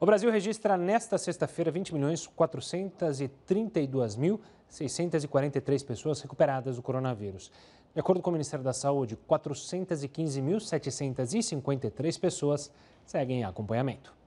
O Brasil registra nesta sexta-feira 20.432.643 pessoas recuperadas do coronavírus. De acordo com o Ministério da Saúde, 415.753 pessoas seguem em acompanhamento.